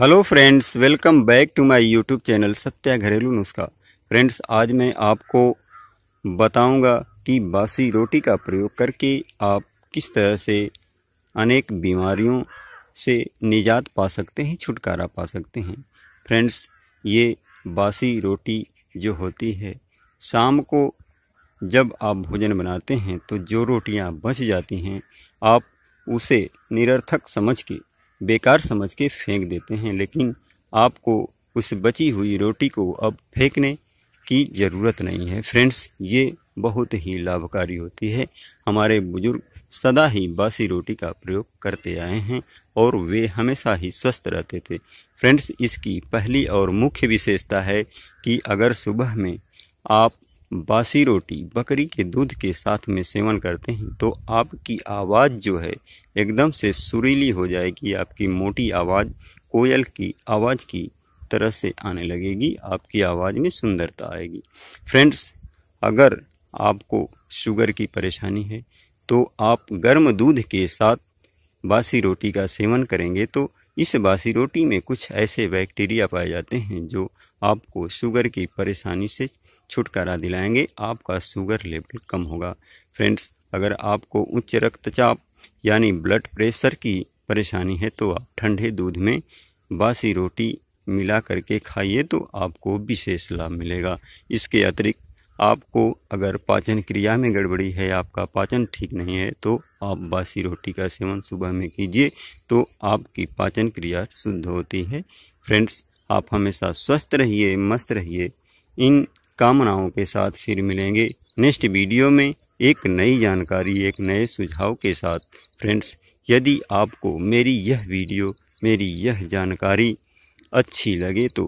hello friends welcome back to my YouTube channel Satya घरेलू नुस्खा friends आज मैं आपको बताऊंगा कि बासी रोटी का प्रयोग करके आप किस तरह से अनेक बीमारियों से निजात पा सकते हैं छुटकारा पा सकते हैं फ्रेंड्स ये बासी रोटी जो होती है शाम को जब आप भोजन बनाते हैं तो जो रोटियां बच जाती हैं आप उसे निरर्थक समझ के बेकार समझ के फेंक देते हैं लेकिन आपको उस बची हुई रोटी को अब फेंकने की ज़रूरत नहीं है फ्रेंड्स ये बहुत ही लाभकारी होती है हमारे बुजुर्ग सदा ही बासी रोटी का प्रयोग करते आए हैं और वे हमेशा ही स्वस्थ रहते थे फ्रेंड्स इसकी पहली और मुख्य विशेषता है कि अगर सुबह में आप बासी रोटी बकरी के दूध के साथ में सेवन करते हैं तो आपकी आवाज़ जो है एकदम से सुरीली हो जाएगी आपकी मोटी आवाज़ कोयल की आवाज़ की तरह से आने लगेगी आपकी आवाज़ में सुंदरता आएगी फ्रेंड्स अगर आपको शुगर की परेशानी है तो आप गर्म दूध के साथ बासी रोटी का सेवन करेंगे तो इस बासी रोटी में कुछ ऐसे बैक्टीरिया पाए जाते हैं जो आपको शुगर की परेशानी से छुटकारा दिलाएंगे आपका शुगर लेवल कम होगा फ्रेंड्स अगर आपको उच्च रक्तचाप यानी ब्लड प्रेशर की परेशानी है तो आप ठंडे दूध में बासी रोटी मिला करके खाइए तो आपको विशेष लाभ मिलेगा इसके अतिरिक्त आपको अगर पाचन क्रिया में गड़बड़ी है आपका पाचन ठीक नहीं है तो आप बासी रोटी का सेवन सुबह में कीजिए तो आपकी पाचन क्रिया शुद्ध होती है फ्रेंड्स आप हमेशा स्वस्थ रहिए मस्त रहिए इन कामनाओं के साथ फिर मिलेंगे नेक्स्ट वीडियो में एक नई जानकारी एक नए सुझाव के साथ फ्रेंड्स यदि आपको मेरी यह वीडियो मेरी यह जानकारी अच्छी लगे तो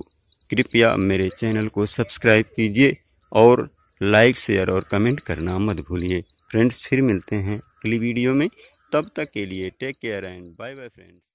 कृपया मेरे चैनल को सब्सक्राइब कीजिए और लाइक शेयर और कमेंट करना मत भूलिए फ्रेंड्स फिर मिलते हैं अगली वीडियो में तब तक के लिए take care and bye bye friends